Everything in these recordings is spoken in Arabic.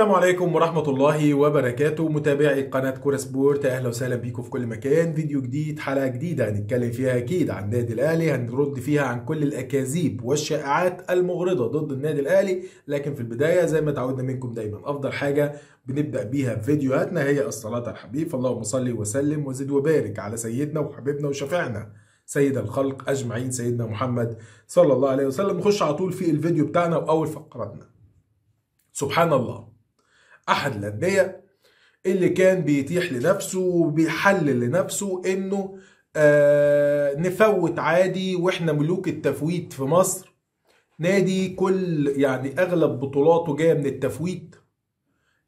السلام عليكم ورحمة الله وبركاته متابعي قناة كورة سبورت أهلا وسهلا بيكم في كل مكان فيديو جديد حلقة جديدة هنتكلم فيها أكيد عن النادي الأهلي هنرد فيها عن كل الأكاذيب والشائعات المغرضة ضد النادي الأهلي لكن في البداية زي ما تعودنا منكم دايما أفضل حاجة بنبدأ بيها في فيديوهاتنا هي الصلاة على الحبيب فاللهم صل وسلم وزد وبارك على سيدنا وحبيبنا وشفيعنا سيد الخلق أجمعين سيدنا محمد صلى الله عليه وسلم نخش على طول في الفيديو بتاعنا وأول فقرتنا سبحان الله احد الانديه اللي كان بيتيح لنفسه وبيحلل لنفسه انه آه نفوت عادي واحنا ملوك التفويت في مصر نادي كل يعني اغلب بطولاته جايه من التفويت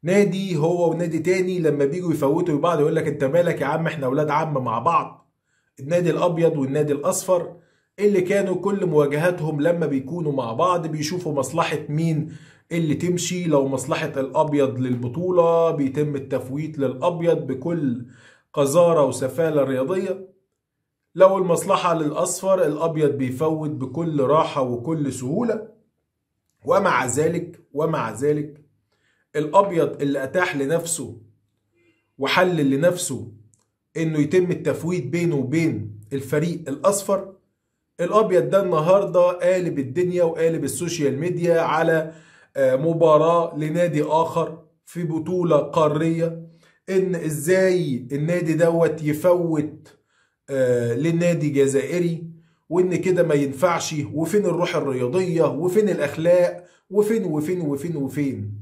نادي هو ونادي تاني لما بيجوا يفوتوا ببعض يقول لك انت مالك يا عم احنا اولاد عم مع بعض النادي الابيض والنادي الاصفر اللي كانوا كل مواجهاتهم لما بيكونوا مع بعض بيشوفوا مصلحه مين اللي تمشي لو مصلحة الأبيض للبطولة بيتم التفويت للأبيض بكل قذارة وسفالة رياضية لو المصلحة للأصفر الأبيض بيفوت بكل راحة وكل سهولة ومع ذلك ومع ذلك الأبيض اللي أتاح لنفسه وحلل لنفسه إنه يتم التفويت بينه وبين الفريق الأصفر الأبيض ده النهاردة قالب الدنيا وقالب السوشيال ميديا على آه، مباراة لنادي آخر في بطولة قارية إن إزاي النادي دوت يفوت آه، للنادي جزائري وإن كده ما ينفعش وفين الروح الرياضية وفين الأخلاق وفين وفين وفين وفين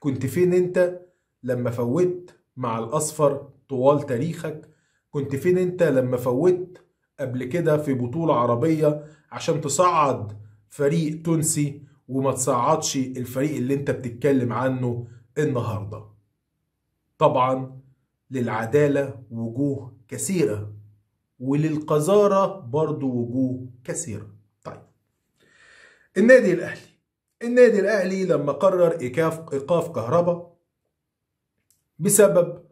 كنت فين أنت لما فوت مع الأصفر طوال تاريخك كنت فين أنت لما فوت قبل كده في بطولة عربية عشان تصعد فريق تونسي وما تصعدش الفريق اللي انت بتتكلم عنه النهارده طبعا للعدالة وجوه كثيرة وللقذارة برضو وجوه كثيرة طيب النادي الأهلي النادي الأهلي لما قرر إيقاف إيقاف كهرباء بسبب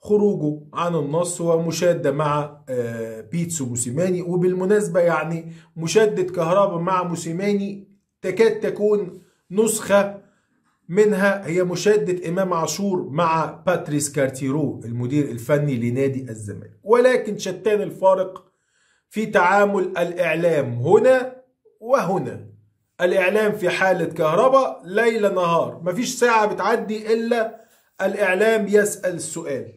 خروجه عن النص ومشادة مع آه، بيتسو موسيماني وبالمناسبة يعني مشادة كهرباء مع موسيماني تكاد تكون نسخة منها هي مشادة إمام عاشور مع باتريس كارتيرو المدير الفني لنادي الزمالك ولكن شتان الفارق في تعامل الإعلام هنا وهنا الإعلام في حالة كهرباء ليل نهار مفيش ساعة بتعدي إلا الإعلام يسأل السؤال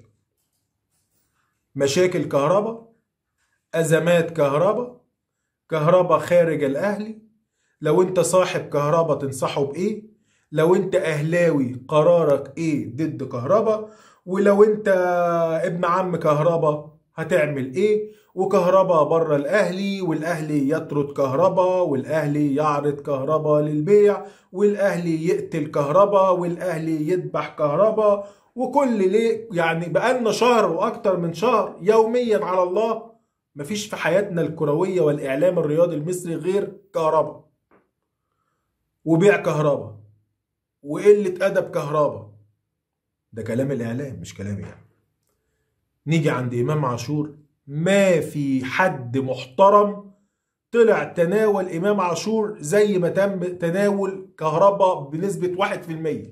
مشاكل كهرباء أزمات كهرباء كهرباء خارج الأهلي لو انت صاحب كهربا تنصحه بايه لو انت اهلاوي قرارك ايه ضد كهربا ولو انت ابن عم كهربا هتعمل ايه وكهربا بره الاهلي والاهلي يطرد كهربا والاهلي يعرض كهربا للبيع والاهلي يقتل كهربا والاهلي يذبح كهربا وكل ليه يعني بقالنا شهر واكتر من شهر يوميا على الله مفيش في حياتنا الكرويه والاعلام الرياضي المصري غير كهربا وبيع كهرباء وقلة أدب كهرباء ده كلام الإعلام مش كلامي يعني نيجي عند إمام عاشور ما في حد محترم طلع تناول إمام عاشور زي ما تم تناول كهرباء بنسبة 1%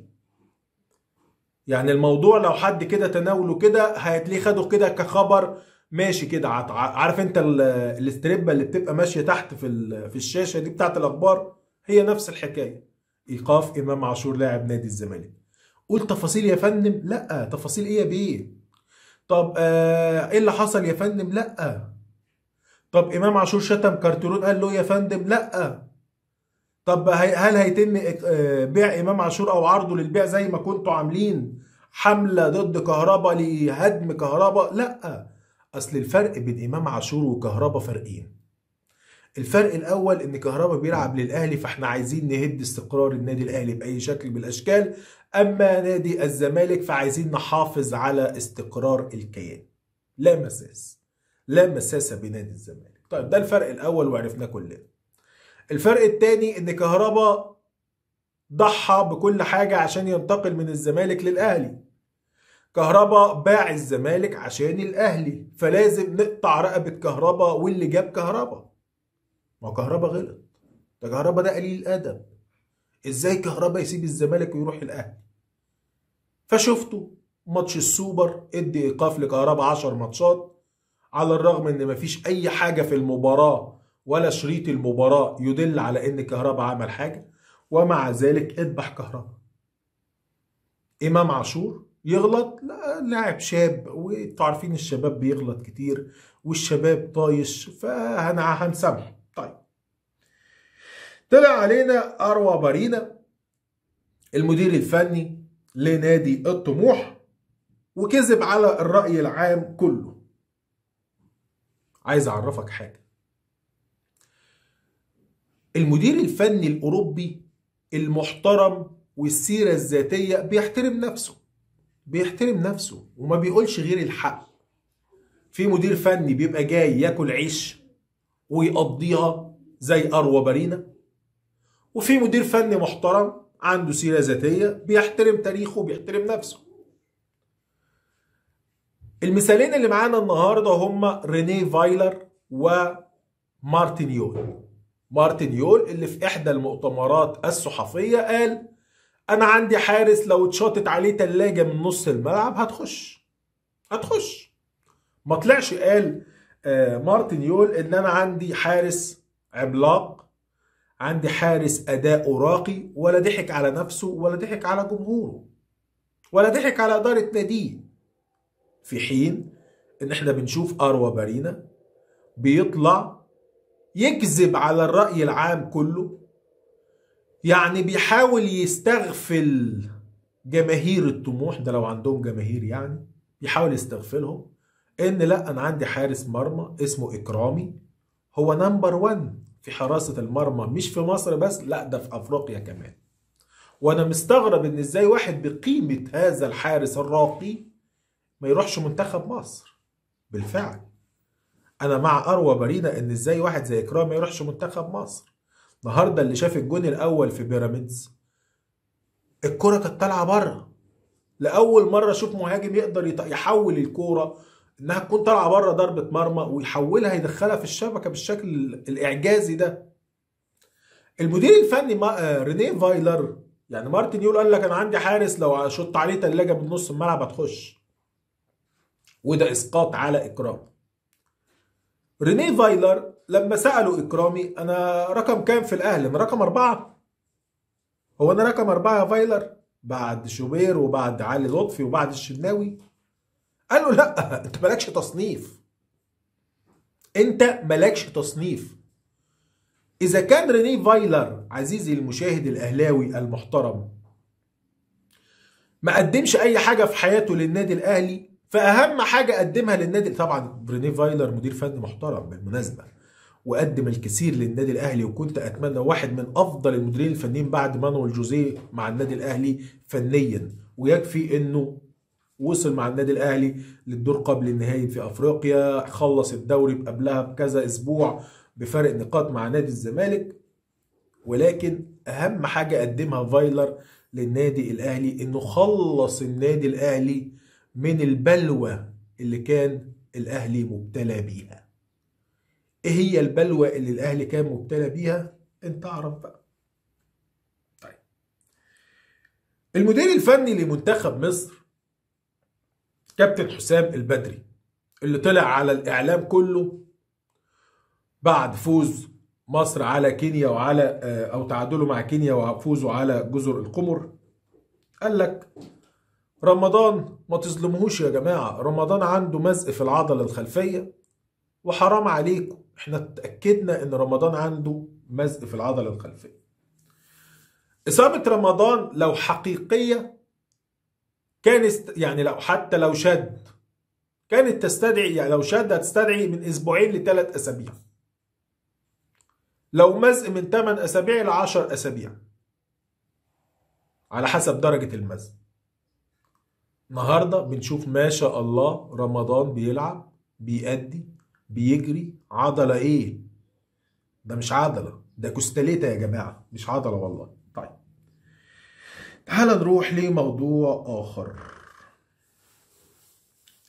يعني الموضوع لو حد كده تناوله كده هتلاقيه خده كده كخبر ماشي كده عارف انت الاستريبه اللي بتبقى ماشيه تحت في في الشاشه دي بتاعت الاخبار هي نفس الحكايه ايقاف امام عاشور لاعب نادي الزمالك قول تفاصيل يا فندم لا تفاصيل ايه يا بيه طب آه، ايه اللي حصل يا فندم لا طب امام عاشور شتم كارتيرون قال له يا فندم لا طب هل هيتم آه، بيع امام عاشور او عرضه للبيع زي ما كنتوا عاملين حمله ضد كهربا لهدم كهربا لا اصل الفرق بين امام عاشور وكهربا فرقين الفرق الاول ان كهربا بيلعب للاهلي فاحنا عايزين نهد استقرار النادي الاهلي باي شكل من الاشكال اما نادي الزمالك فعايزين نحافظ على استقرار الكيان لا مساس لا مساسه بنادي الزمالك طيب ده الفرق الاول وعرفناه كلنا الفرق الثاني ان كهربا ضحى بكل حاجه عشان ينتقل من الزمالك للاهلي كهربا باع الزمالك عشان الاهلي فلازم نقطع رقبه كهربا واللي جاب كهربا ما كهربا غلط ده كهربا ده قليل الادب ازاي كهربا يسيب الزمالك ويروح الاهلي فشفته ماتش السوبر ادي ايقاف لكهربا 10 ماتشات على الرغم ان مفيش اي حاجه في المباراه ولا شريط المباراه يدل على ان كهربا عمل حاجه ومع ذلك اذبح كهربا امام عاشور يغلط لا لاعب شاب وانتوا عارفين الشباب بيغلط كتير والشباب طايش فهنسامحه طلع علينا اروى بارينا المدير الفني لنادي الطموح وكذب على الرأي العام كله عايز أعرفك حاجة المدير الفني الأوروبي المحترم والسيرة الذاتية بيحترم نفسه بيحترم نفسه وما بيقولش غير الحق في مدير فني بيبقى جاي ياكل عيش ويقضيها زي أروى بارينا وفي مدير فني محترم عنده سيرة ذاتية بيحترم تاريخه وبيحترم نفسه المثالين اللي معانا النهاردة هما ريني فايلر ومارتن يول مارتن يول اللي في إحدى المؤتمرات الصحفية قال أنا عندي حارس لو اتشاطت عليه تلاجة من نص الملعب هتخش هتخش ما طلعش قال آه، مارتن يول إن أنا عندي حارس عملاق عندي حارس أداء راقي ولا ضحك على نفسه ولا ضحك على جمهوره ولا ضحك على إدارة ناديه في حين إن إحنا بنشوف أروى بارينا بيطلع يكذب على الرأي العام كله يعني بيحاول يستغفل جماهير الطموح ده لو عندهم جماهير يعني بيحاول يستغفلهم ان لا انا عندي حارس مرمى اسمه اكرامي هو نمبر 1 في حراسه المرمى مش في مصر بس لا ده في افريقيا كمان وانا مستغرب ان ازاي واحد بقيمه هذا الحارس الراقي ما يروحش منتخب مصر بالفعل انا مع اروى برينا ان ازاي واحد زي اكرام ما يروحش منتخب مصر النهارده اللي شاف الجون الاول في بيراميدز الكره كانت طالعه بره لاول مره اشوف مهاجم يقدر يحول الكوره انها تكون طالعه بره ضربه مرمى ويحولها يدخلها في الشبكه بالشكل الاعجازي ده المدير الفني آه، رينيه فايلر يعني مارتن يقول قال لك انا عندي حارس لو شط عليه ثلاجه من نص الملعب هتخش وده اسقاط على اكرام رينيه فايلر لما سالوا اكرامي انا رقم كام في الاهلي انا رقم اربعه هو انا رقم اربعه يا فايلر بعد شوبير وبعد علي لطفي وبعد الشناوي قال له لا انت مالكش تصنيف انت مالكش تصنيف اذا كان ريني فايلر عزيزي المشاهد الاهلاوي المحترم ما قدمش اي حاجه في حياته للنادي الاهلي فاهم حاجه قدمها للنادي طبعا ريني فايلر مدير فني محترم بالمناسبه وقدم الكثير للنادي الاهلي وكنت اتمنى واحد من افضل المديرين الفنيين بعد مانويل جوزيه مع النادي الاهلي فنيا ويكفي انه وصل مع النادي الاهلي للدور قبل النهائي في افريقيا خلص الدوري قبلها بكذا اسبوع بفرق نقاط مع نادي الزمالك ولكن اهم حاجه قدمها فايلر للنادي الاهلي انه خلص النادي الاهلي من البلوى اللي كان الاهلي مبتلى بيها ايه هي البلوى اللي الاهلي كان مبتلى بيها انت اعرف بقى طيب المدير الفني لمنتخب مصر كابتن حسام البدري اللي طلع على الإعلام كله بعد فوز مصر على كينيا وعلى آه، أو تعادله مع كينيا وفوزه على جزر القمر قال لك رمضان ما تظلمهوش يا جماعة رمضان عنده مزق في العضلة الخلفية وحرام عليكم احنا اتأكدنا ان رمضان عنده مزق في العضلة الخلفية إصابة رمضان لو حقيقية كان است... يعني لو حتى لو شد كانت تستدعي يعني لو شد هتستدعي من اسبوعين لثلاث اسابيع لو مزق من 8 اسابيع ل 10 اسابيع على حسب درجة المزق النهارده بنشوف ما شاء الله رمضان بيلعب بيأدي بيجري عضلة ايه ده مش عضلة ده كوستاليتا يا جماعة مش عضلة والله تعال نروح لموضوع آخر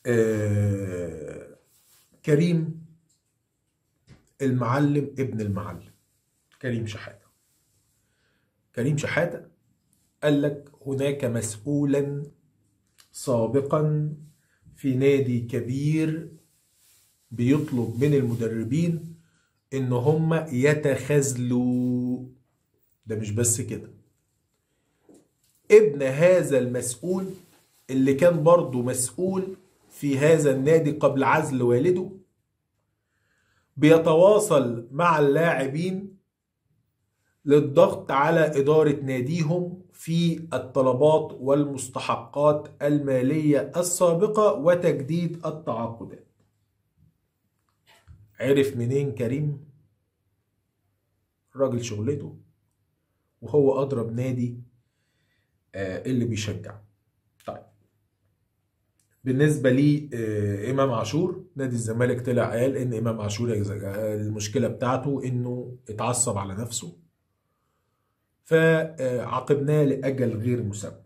آه، كريم المعلم ابن المعلم كريم شحاتة كريم شحاتة قال لك هناك مسؤولا سابقا في نادي كبير بيطلب من المدربين ان هم يتخاذلوا ده مش بس كده ابن هذا المسؤول اللي كان برضه مسؤول في هذا النادي قبل عزل والده بيتواصل مع اللاعبين للضغط على إدارة ناديهم في الطلبات والمستحقات المالية السابقة وتجديد التعاقدات عرف منين كريم؟ راجل شغلته وهو أضرب نادي آه، اللي بيشجع طيب بالنسبه لي آه، امام عاشور نادي الزمالك طلع قال ان امام عاشور المشكله بتاعته انه اتعصب على نفسه فعاقبناه لاجل غير مسمى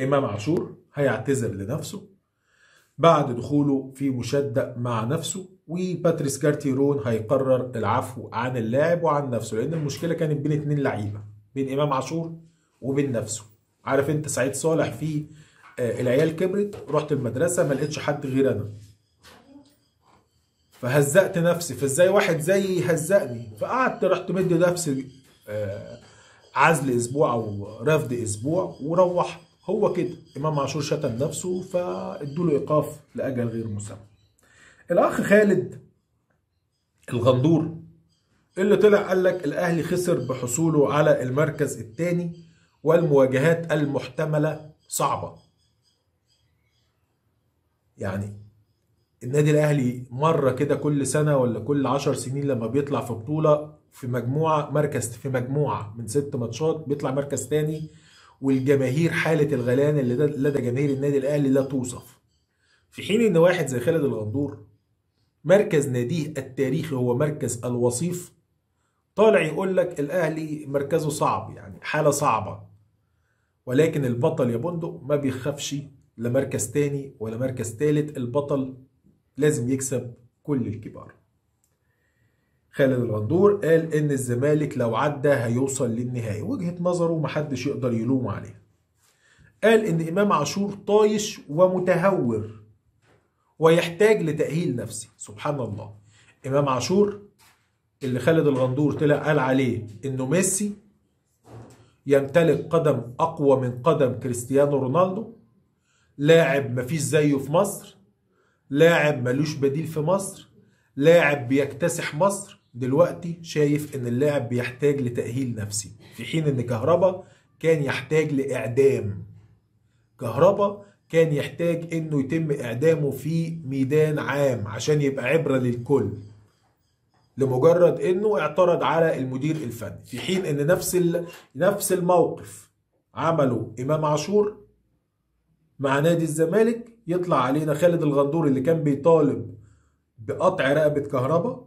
امام عاشور هيعتذر لنفسه بعد دخوله في مشدق مع نفسه وباتريس كارتيرون هيقرر العفو عن اللاعب وعن نفسه لان المشكله كانت بين اتنين لعيبه بين امام عاشور وبين نفسه عارف انت سعيد صالح في آه، العيال كبرت رحت المدرسه ما لقيتش حد غير انا فهزقت نفسي فازاي واحد زيي هزقني فقعدت رحت مدي نفسي آه، عزل اسبوع او رفض اسبوع وروحت هو كده امام عاشور شتم نفسه فادوا له ايقاف لاجل غير مسمى الاخ خالد الغندور اللي طلع قال لك الاهلي خسر بحصوله على المركز الثاني والمواجهات المحتمله صعبه يعني النادي الاهلي مره كده كل سنه ولا كل 10 سنين لما بيطلع في بطوله في مجموعه مركز في مجموعه من ست ماتشات بيطلع مركز تاني والجماهير حاله الغليان اللي لدى جماهير النادي الاهلي لا توصف في حين ان واحد زي خالد الغندور مركز ناديه التاريخي هو مركز الوصيف طالع يقول لك الاهلي مركزه صعب يعني حاله صعبه ولكن البطل يا بندق ما بيخافش لا مركز تاني ولا مركز تالت البطل لازم يكسب كل الكبار خالد الغندور قال ان الزمالك لو عدى هيوصل للنهاية وجهه نظره محدش يقدر يلومه عليها قال ان امام عاشور طايش ومتهور ويحتاج لتاهيل نفسي سبحان الله امام عاشور اللي خالد الغندور طلع قال عليه انه ميسي يمتلك قدم أقوى من قدم كريستيانو رونالدو لاعب مفيش زيه في مصر لاعب ملوش بديل في مصر لاعب بيكتسح مصر دلوقتي شايف ان اللاعب بيحتاج لتأهيل نفسي في حين ان كهربا كان يحتاج لإعدام كهربا كان يحتاج انه يتم اعدامه في ميدان عام عشان يبقى عبرة للكل لمجرد انه اعترض على المدير الفني في حين ان نفس نفس الموقف عمله امام عاشور مع نادي الزمالك يطلع علينا خالد الغندور اللي كان بيطالب بقطع رقبه كهربا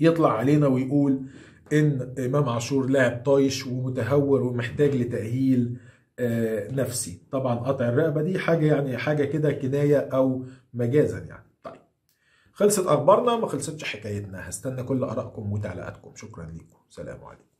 يطلع علينا ويقول ان امام عاشور لاعب طايش ومتهور ومحتاج لتاهيل آه، نفسي طبعا قطع الرقبه دي حاجه يعني حاجه كده كنايه او مجازا يعني خلصت اخبارنا ما خلصتش حكايتنا هستنى كل ارائكم وتعليقاتكم شكرا لكم سلام عليكم